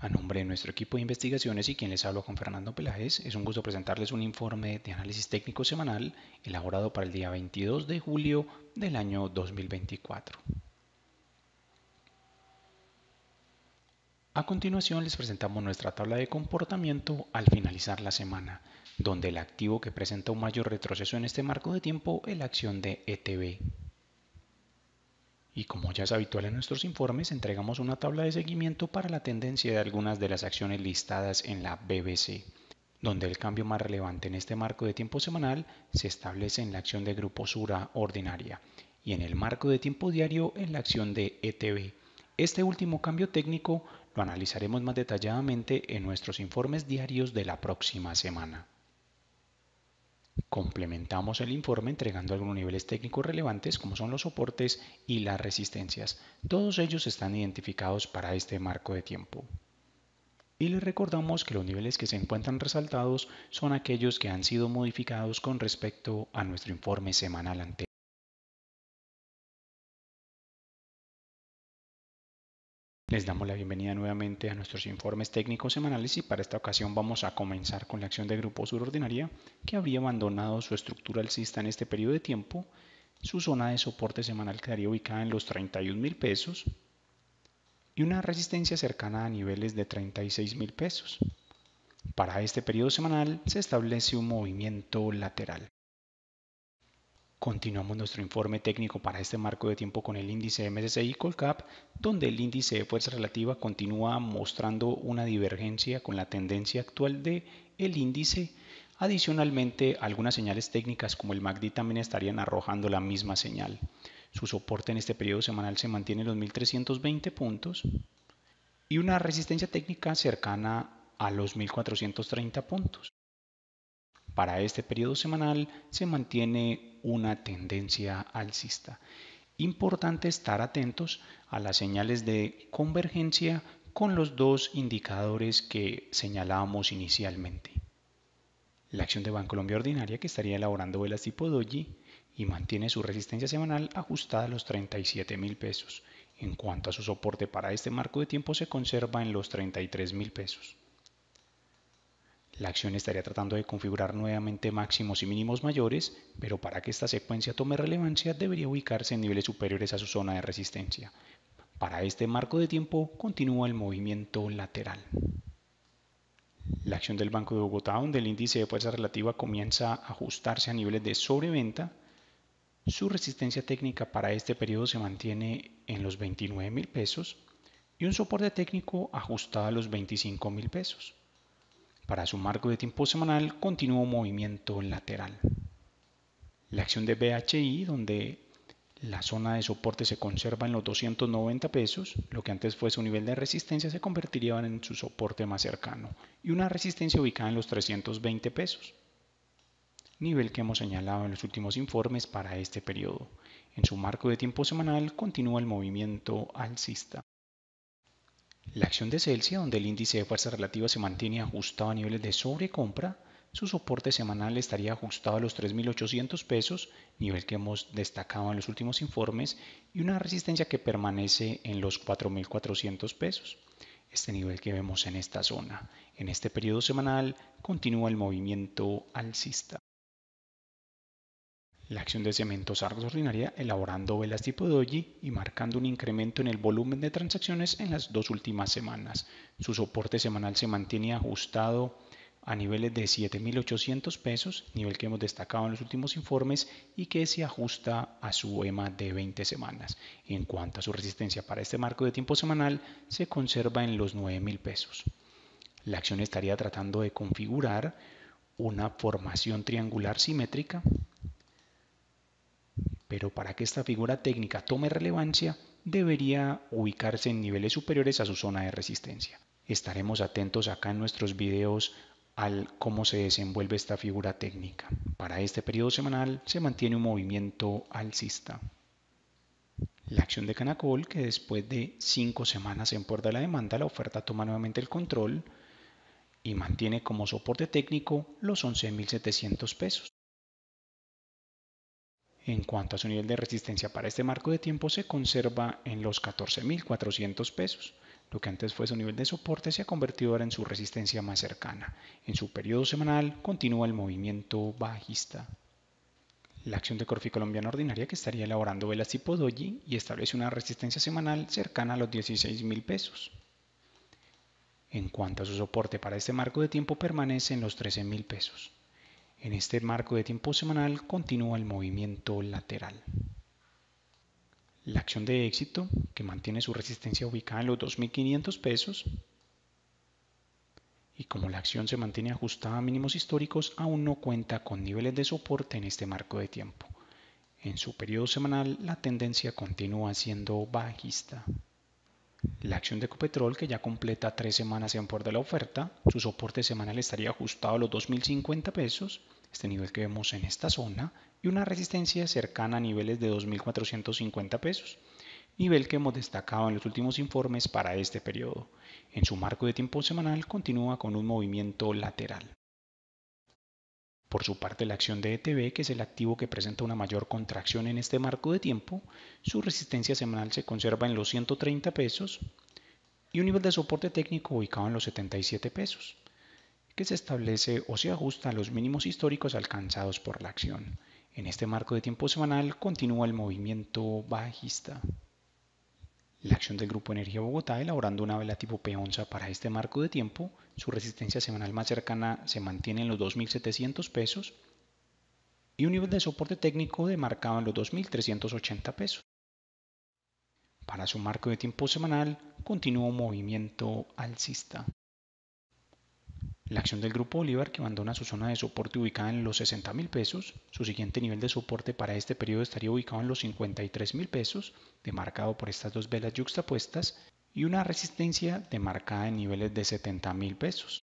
A nombre de nuestro equipo de investigaciones y quien les hablo con Fernando Peláez, es un gusto presentarles un informe de análisis técnico semanal elaborado para el día 22 de julio del año 2024. A continuación les presentamos nuestra tabla de comportamiento al finalizar la semana, donde el activo que presenta un mayor retroceso en este marco de tiempo es la acción de ETB y como ya es habitual en nuestros informes, entregamos una tabla de seguimiento para la tendencia de algunas de las acciones listadas en la BBC, donde el cambio más relevante en este marco de tiempo semanal se establece en la acción de Grupo Sura ordinaria y en el marco de tiempo diario en la acción de ETB. Este último cambio técnico lo analizaremos más detalladamente en nuestros informes diarios de la próxima semana. Complementamos el informe entregando algunos niveles técnicos relevantes como son los soportes y las resistencias. Todos ellos están identificados para este marco de tiempo. Y les recordamos que los niveles que se encuentran resaltados son aquellos que han sido modificados con respecto a nuestro informe semanal anterior. Les damos la bienvenida nuevamente a nuestros informes técnicos semanales y para esta ocasión vamos a comenzar con la acción de grupo surordinaria que habría abandonado su estructura alcista en este periodo de tiempo. Su zona de soporte semanal quedaría ubicada en los 31 mil pesos y una resistencia cercana a niveles de 36 mil pesos. Para este periodo semanal se establece un movimiento lateral. Continuamos nuestro informe técnico para este marco de tiempo con el índice MSCI Colcap, donde el índice de fuerza relativa continúa mostrando una divergencia con la tendencia actual de el índice. Adicionalmente, algunas señales técnicas como el MACD también estarían arrojando la misma señal. Su soporte en este periodo semanal se mantiene en los 1320 puntos y una resistencia técnica cercana a los 1430 puntos. Para este periodo semanal se mantiene una tendencia alcista. Importante estar atentos a las señales de convergencia con los dos indicadores que señalábamos inicialmente. La acción de Bancolombia Ordinaria que estaría elaborando velas tipo Doji y mantiene su resistencia semanal ajustada a los 37 mil pesos. En cuanto a su soporte para este marco de tiempo se conserva en los 33 mil pesos. La acción estaría tratando de configurar nuevamente máximos y mínimos mayores, pero para que esta secuencia tome relevancia debería ubicarse en niveles superiores a su zona de resistencia. Para este marco de tiempo continúa el movimiento lateral. La acción del Banco de Bogotá, donde el índice de fuerza relativa comienza a ajustarse a niveles de sobreventa, su resistencia técnica para este periodo se mantiene en los 29 mil pesos y un soporte técnico ajustado a los 25 mil pesos. Para su marco de tiempo semanal, un movimiento lateral. La acción de BHI, donde la zona de soporte se conserva en los 290 pesos, lo que antes fue su nivel de resistencia se convertiría en su soporte más cercano y una resistencia ubicada en los 320 pesos, nivel que hemos señalado en los últimos informes para este periodo. En su marco de tiempo semanal continúa el movimiento alcista. La acción de Celsius, donde el índice de fuerza relativa se mantiene ajustado a niveles de sobrecompra, su soporte semanal estaría ajustado a los 3.800 pesos, nivel que hemos destacado en los últimos informes, y una resistencia que permanece en los 4.400 pesos. Este nivel que vemos en esta zona, en este periodo semanal, continúa el movimiento alcista. La acción de Cementos Argos Ordinaria elaborando velas tipo doji y marcando un incremento en el volumen de transacciones en las dos últimas semanas. Su soporte semanal se mantiene ajustado a niveles de 7.800 pesos, nivel que hemos destacado en los últimos informes y que se ajusta a su EMA de 20 semanas. En cuanto a su resistencia para este marco de tiempo semanal, se conserva en los 9.000 pesos. La acción estaría tratando de configurar una formación triangular simétrica pero para que esta figura técnica tome relevancia, debería ubicarse en niveles superiores a su zona de resistencia. Estaremos atentos acá en nuestros videos al cómo se desenvuelve esta figura técnica. Para este periodo semanal se mantiene un movimiento alcista. La acción de Canacol, que después de cinco semanas en puerta de la demanda, la oferta toma nuevamente el control y mantiene como soporte técnico los 11.700 pesos. En cuanto a su nivel de resistencia para este marco de tiempo se conserva en los 14.400 pesos. Lo que antes fue su nivel de soporte se ha convertido ahora en su resistencia más cercana. En su periodo semanal continúa el movimiento bajista. La acción de Corfi Colombiana Ordinaria que estaría elaborando velas tipo doji y establece una resistencia semanal cercana a los 16,000 pesos. En cuanto a su soporte para este marco de tiempo permanece en los 13,000 pesos. En este marco de tiempo semanal continúa el movimiento lateral. La acción de éxito, que mantiene su resistencia ubicada en los 2.500 pesos, y como la acción se mantiene ajustada a mínimos históricos, aún no cuenta con niveles de soporte en este marco de tiempo. En su periodo semanal, la tendencia continúa siendo bajista. La acción de Ecopetrol, que ya completa tres semanas en por de la oferta, su soporte semanal estaría ajustado a los 2.050 pesos, este nivel que vemos en esta zona, y una resistencia cercana a niveles de 2.450 pesos, nivel que hemos destacado en los últimos informes para este periodo. En su marco de tiempo semanal continúa con un movimiento lateral. Por su parte, la acción de ETB, que es el activo que presenta una mayor contracción en este marco de tiempo, su resistencia semanal se conserva en los 130 pesos y un nivel de soporte técnico ubicado en los 77 pesos, que se establece o se ajusta a los mínimos históricos alcanzados por la acción. En este marco de tiempo semanal continúa el movimiento bajista. La acción del Grupo Energía Bogotá elaborando una vela tipo P11 para este marco de tiempo, su resistencia semanal más cercana se mantiene en los 2.700 pesos y un nivel de soporte técnico demarcado en los 2.380 pesos. Para su marco de tiempo semanal, continúa un movimiento alcista. La acción del grupo Bolívar que abandona su zona de soporte ubicada en los 60 mil pesos, su siguiente nivel de soporte para este periodo estaría ubicado en los 53 mil pesos, demarcado por estas dos velas yuxtapuestas, y una resistencia demarcada en niveles de 70 mil pesos.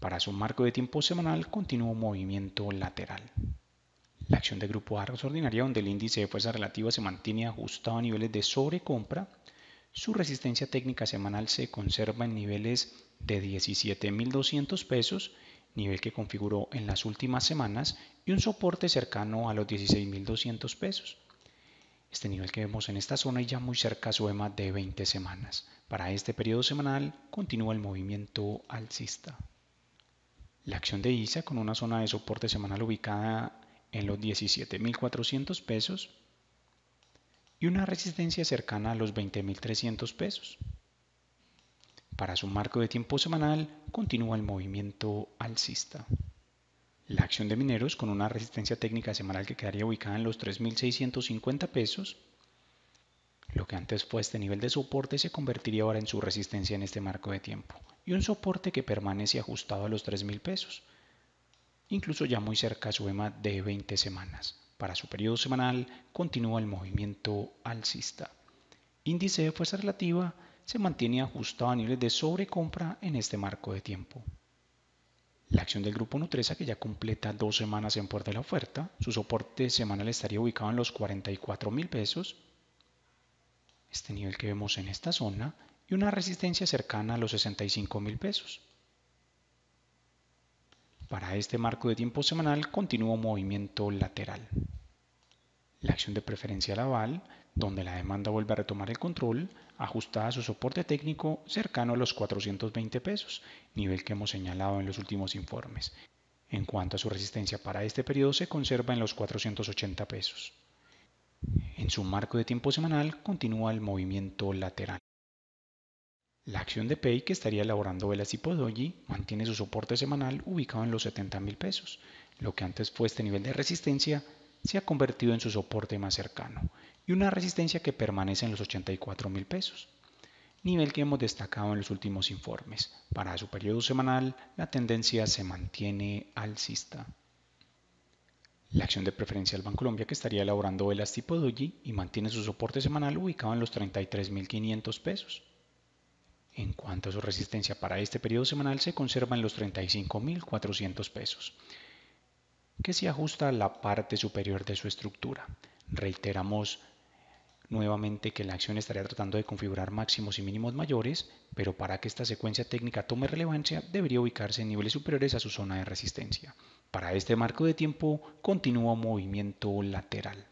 Para su marco de tiempo semanal continuo movimiento lateral. La acción del grupo Argos ordinaria donde el índice de fuerza relativa se mantiene ajustado a niveles de sobrecompra, su resistencia técnica semanal se conserva en niveles de 17.200 pesos, nivel que configuró en las últimas semanas, y un soporte cercano a los 16.200 pesos. Este nivel que vemos en esta zona y ya muy cerca a su de 20 semanas. Para este periodo semanal continúa el movimiento alcista. La acción de ISA con una zona de soporte semanal ubicada en los 17.400 pesos y una resistencia cercana a los 20.300 pesos. Para su marco de tiempo semanal continúa el movimiento alcista. La acción de mineros con una resistencia técnica semanal que quedaría ubicada en los 3.650 pesos. Lo que antes fue este nivel de soporte se convertiría ahora en su resistencia en este marco de tiempo y un soporte que permanece ajustado a los 3.000 pesos, incluso ya muy cerca a su EMA de 20 semanas. Para su periodo semanal continúa el movimiento alcista. Índice de fuerza relativa se mantiene ajustado a niveles de sobrecompra en este marco de tiempo. La acción del grupo Nutresa, que ya completa dos semanas en puerta de la oferta, su soporte semanal estaría ubicado en los 44 mil pesos, este nivel que vemos en esta zona, y una resistencia cercana a los 65 mil pesos. Para este marco de tiempo semanal continúa movimiento lateral. La acción de preferencia laval donde la demanda vuelve a retomar el control, ajustada a su soporte técnico cercano a los 420 pesos, nivel que hemos señalado en los últimos informes. En cuanto a su resistencia para este periodo, se conserva en los 480 pesos. En su marco de tiempo semanal continúa el movimiento lateral. La acción de PEI que estaría elaborando Velas y mantiene su soporte semanal ubicado en los 70 mil pesos. Lo que antes fue este nivel de resistencia se ha convertido en su soporte más cercano y una resistencia que permanece en los 84 mil pesos, nivel que hemos destacado en los últimos informes. Para su periodo semanal, la tendencia se mantiene alcista. La acción de preferencia del Banco Colombia que estaría elaborando velas tipo doji y mantiene su soporte semanal ubicado en los 33.500 pesos. En cuanto a su resistencia para este periodo semanal se conserva en los 35.400 pesos, que se ajusta a la parte superior de su estructura. Reiteramos nuevamente que la acción estaría tratando de configurar máximos y mínimos mayores, pero para que esta secuencia técnica tome relevancia debería ubicarse en niveles superiores a su zona de resistencia. Para este marco de tiempo continúa movimiento lateral.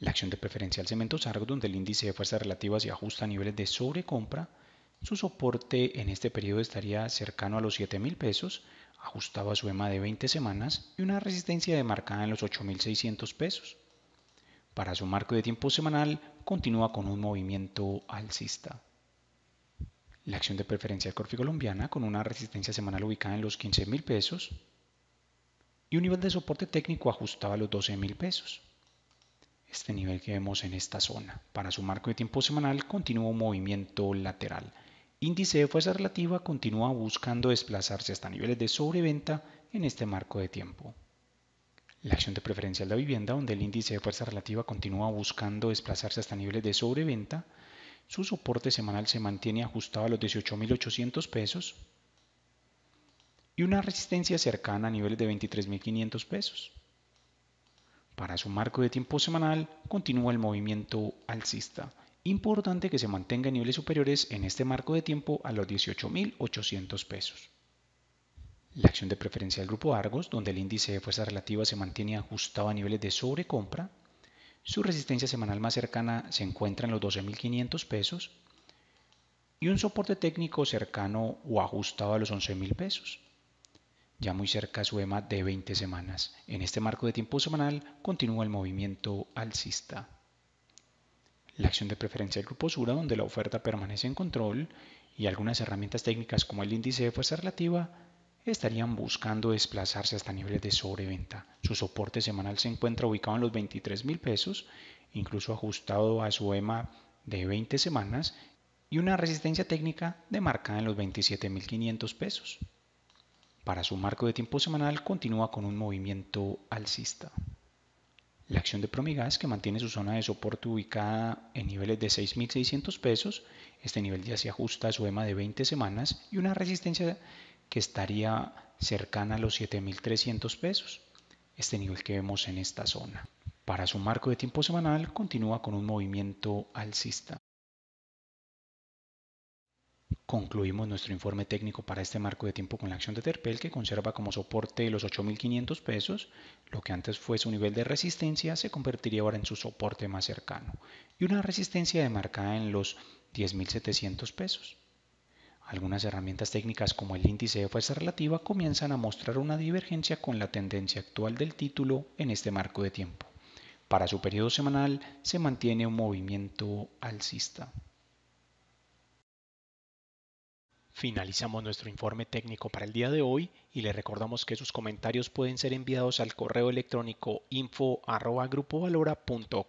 La acción de preferencial cemento Argos, donde el índice de fuerza relativa se ajusta a niveles de sobrecompra, su soporte en este periodo estaría cercano a los 7,000 pesos, ajustaba a su EMA de 20 semanas y una resistencia demarcada en los 8.600 pesos. Para su marco de tiempo semanal, continúa con un movimiento alcista. La acción de preferencia de Corfi colombiana con una resistencia semanal ubicada en los 15 pesos y un nivel de soporte técnico ajustado a los 12 pesos. Este nivel que vemos en esta zona. Para su marco de tiempo semanal continúa un movimiento lateral. Índice de fuerza relativa continúa buscando desplazarse hasta niveles de sobreventa en este marco de tiempo. La acción de preferencial de la vivienda, donde el índice de fuerza relativa continúa buscando desplazarse hasta niveles de sobreventa, su soporte semanal se mantiene ajustado a los 18.800 pesos y una resistencia cercana a niveles de 23.500 pesos. Para su marco de tiempo semanal continúa el movimiento alcista. Importante que se mantenga en niveles superiores en este marco de tiempo a los 18.800 pesos la acción de preferencia del grupo Argos, donde el índice de fuerza relativa se mantiene ajustado a niveles de sobrecompra. Su resistencia semanal más cercana se encuentra en los 12.500 pesos y un soporte técnico cercano o ajustado a los 11.000 pesos. Ya muy cerca su EMA de 20 semanas. En este marco de tiempo semanal continúa el movimiento alcista. La acción de preferencia del grupo Sura, donde la oferta permanece en control y algunas herramientas técnicas como el índice de fuerza relativa estarían buscando desplazarse hasta niveles de sobreventa. Su soporte semanal se encuentra ubicado en los 23 mil pesos, incluso ajustado a su EMA de 20 semanas y una resistencia técnica demarcada en los 27.500 pesos. Para su marco de tiempo semanal continúa con un movimiento alcista. La acción de Promigas, que mantiene su zona de soporte ubicada en niveles de 6.600 pesos, este nivel ya se ajusta a su EMA de 20 semanas y una resistencia que estaría cercana a los 7.300 pesos, este nivel que vemos en esta zona. Para su marco de tiempo semanal continúa con un movimiento alcista. Concluimos nuestro informe técnico para este marco de tiempo con la acción de Terpel que conserva como soporte los 8.500 pesos, lo que antes fue su nivel de resistencia se convertiría ahora en su soporte más cercano y una resistencia demarcada en los 10.700 pesos. Algunas herramientas técnicas como el índice de fuerza relativa comienzan a mostrar una divergencia con la tendencia actual del título en este marco de tiempo. Para su periodo semanal se mantiene un movimiento alcista. Finalizamos nuestro informe técnico para el día de hoy y le recordamos que sus comentarios pueden ser enviados al correo electrónico info.grupovalora.com.co.